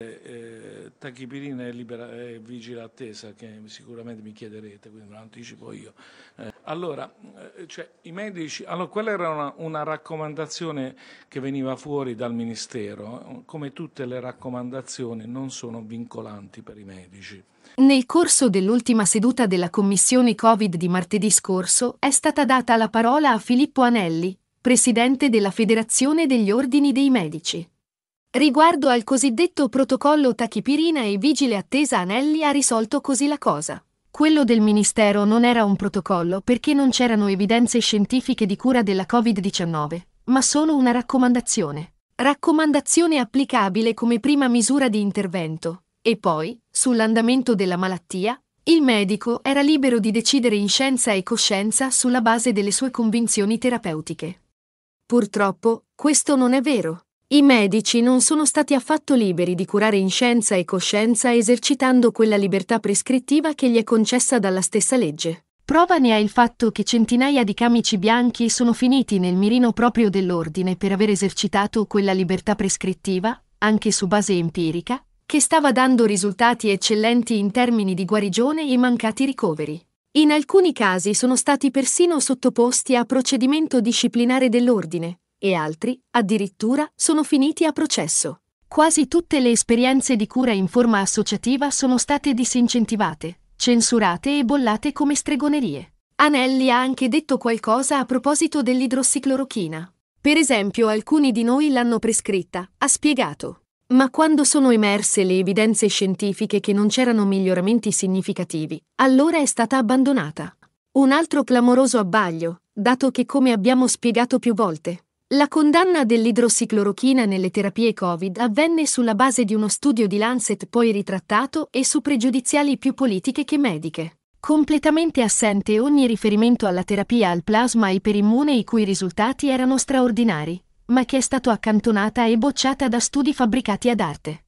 Eh, eh tachipirina è, libera, è vigile attesa che sicuramente mi chiederete, quindi me lo anticipo io. Eh, allora, eh, cioè, i medici, allora, quella era una, una, raccomandazione che veniva fuori dal Ministero, come tutte le raccomandazioni non sono vincolanti per i medici. Nel corso dell'ultima seduta della Commissione Covid di martedì scorso è stata data la parola a Filippo Anelli, presidente della Federazione degli Ordini dei Medici. Riguardo al cosiddetto protocollo tachipirina e vigile attesa Anelli ha risolto così la cosa. Quello del Ministero non era un protocollo perché non c'erano evidenze scientifiche di cura della Covid-19, ma solo una raccomandazione. Raccomandazione applicabile come prima misura di intervento. E poi, sull'andamento della malattia, il medico era libero di decidere in scienza e coscienza sulla base delle sue convinzioni terapeutiche. Purtroppo, questo non è vero. I medici non sono stati affatto liberi di curare in scienza e coscienza esercitando quella libertà prescrittiva che gli è concessa dalla stessa legge. Prova ne ha il fatto che centinaia di camici bianchi sono finiti nel mirino proprio dell'ordine per aver esercitato quella libertà prescrittiva, anche su base empirica, che stava dando risultati eccellenti in termini di guarigione e mancati ricoveri. In alcuni casi sono stati persino sottoposti a procedimento disciplinare dell'ordine, e altri, addirittura, sono finiti a processo. Quasi tutte le esperienze di cura in forma associativa sono state disincentivate, censurate e bollate come stregonerie. Anelli ha anche detto qualcosa a proposito dell'idrossiclorochina. Per esempio, alcuni di noi l'hanno prescritta, ha spiegato. Ma quando sono emerse le evidenze scientifiche che non c'erano miglioramenti significativi, allora è stata abbandonata. Un altro clamoroso abbaglio, dato che come abbiamo spiegato più volte, la condanna dell'idrossiclorochina nelle terapie Covid avvenne sulla base di uno studio di Lancet poi ritrattato e su pregiudiziali più politiche che mediche. Completamente assente ogni riferimento alla terapia al plasma iperimmune i cui risultati erano straordinari, ma che è stata accantonata e bocciata da studi fabbricati ad arte.